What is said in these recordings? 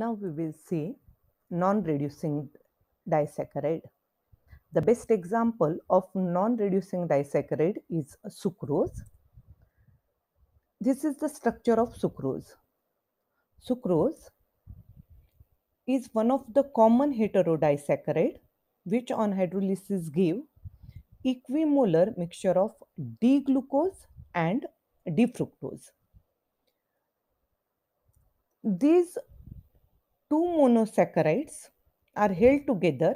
Now we will see non-reducing disaccharide. The best example of non-reducing disaccharide is sucrose. This is the structure of sucrose. Sucrose is one of the common heterodisaccharide which on hydrolysis give equimolar mixture of D-glucose and D-fructose. These two monosaccharides are held together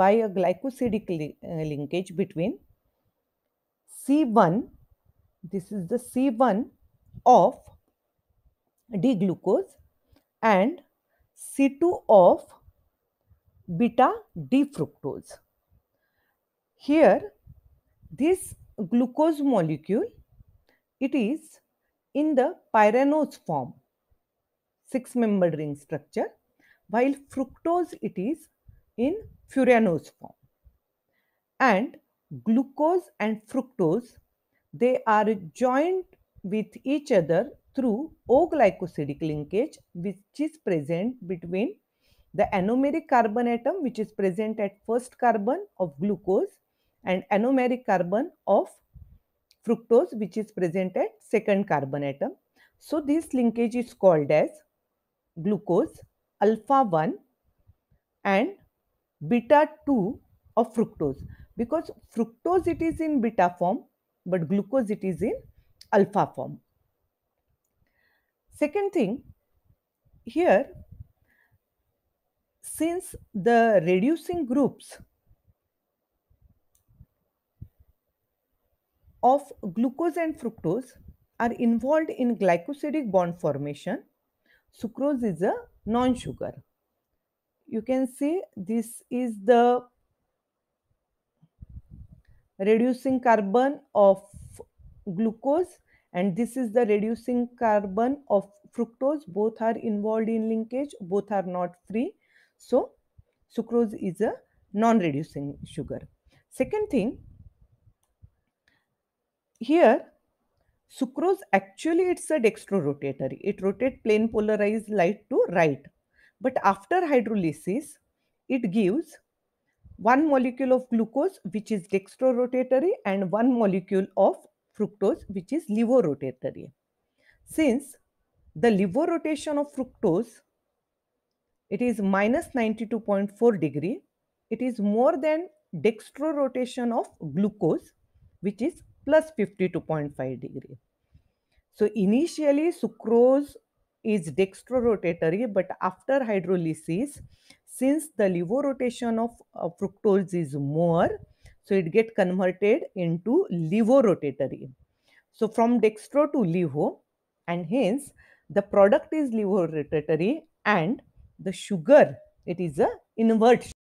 by a glycosidic li uh, linkage between C1, this is the C1 of D glucose and C2 of beta D fructose. Here, this glucose molecule, it is in the pyranose form, six-membered ring structure while fructose it is in furanose form. And glucose and fructose, they are joined with each other through O-glycosidic linkage which is present between the anomeric carbon atom which is present at first carbon of glucose and anomeric carbon of fructose which is present at second carbon atom. So, this linkage is called as glucose alpha 1 and beta 2 of fructose because fructose it is in beta form but glucose it is in alpha form. Second thing here since the reducing groups of glucose and fructose are involved in glycosidic bond formation Sucrose is a non-sugar. You can see this is the reducing carbon of glucose and this is the reducing carbon of fructose. Both are involved in linkage, both are not free. So, sucrose is a non-reducing sugar. Second thing, here Sucrose actually it's a dextrorotatory. It rotates plane polarized light to right. But after hydrolysis, it gives one molecule of glucose which is dextrorotatory and one molecule of fructose which is levorotatory. Since the levorotation of fructose it is minus 92.4 degree. It is more than dextrorotation of glucose which is plus 52.5 degree. So initially sucrose is dextrorotatory but after hydrolysis since the levorotation of uh, fructose is more so it get converted into levorotatory. So from dextro to levo and hence the product is levorotatory and the sugar it is a invert